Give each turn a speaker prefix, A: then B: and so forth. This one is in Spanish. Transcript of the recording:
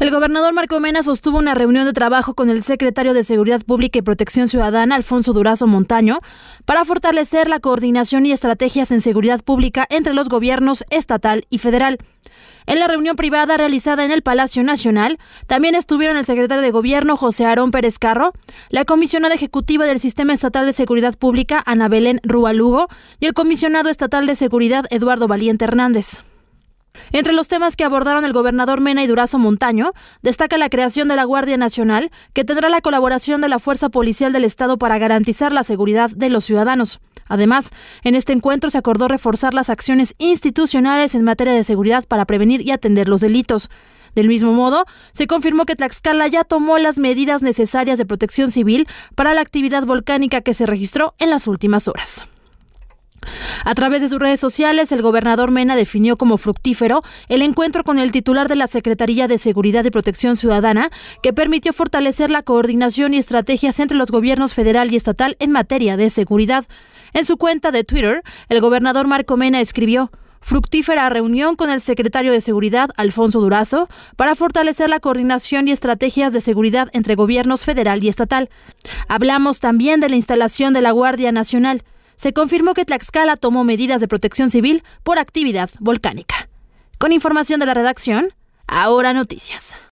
A: El gobernador Marco Mena sostuvo una reunión de trabajo con el secretario de Seguridad Pública y Protección Ciudadana, Alfonso Durazo Montaño, para fortalecer la coordinación y estrategias en seguridad pública entre los gobiernos estatal y federal. En la reunión privada realizada en el Palacio Nacional, también estuvieron el secretario de Gobierno José Aarón Pérez Carro, la comisionada ejecutiva del Sistema Estatal de Seguridad Pública Ana Belén Rualugo y el comisionado estatal de Seguridad Eduardo Valiente Hernández. Entre los temas que abordaron el gobernador Mena y Durazo Montaño, destaca la creación de la Guardia Nacional, que tendrá la colaboración de la Fuerza Policial del Estado para garantizar la seguridad de los ciudadanos. Además, en este encuentro se acordó reforzar las acciones institucionales en materia de seguridad para prevenir y atender los delitos. Del mismo modo, se confirmó que Tlaxcala ya tomó las medidas necesarias de protección civil para la actividad volcánica que se registró en las últimas horas. A través de sus redes sociales, el gobernador Mena definió como fructífero el encuentro con el titular de la Secretaría de Seguridad y Protección Ciudadana, que permitió fortalecer la coordinación y estrategias entre los gobiernos federal y estatal en materia de seguridad. En su cuenta de Twitter, el gobernador Marco Mena escribió, fructífera reunión con el secretario de Seguridad, Alfonso Durazo, para fortalecer la coordinación y estrategias de seguridad entre gobiernos federal y estatal. Hablamos también de la instalación de la Guardia Nacional se confirmó que Tlaxcala tomó medidas de protección civil por actividad volcánica. Con información de la redacción, ahora noticias.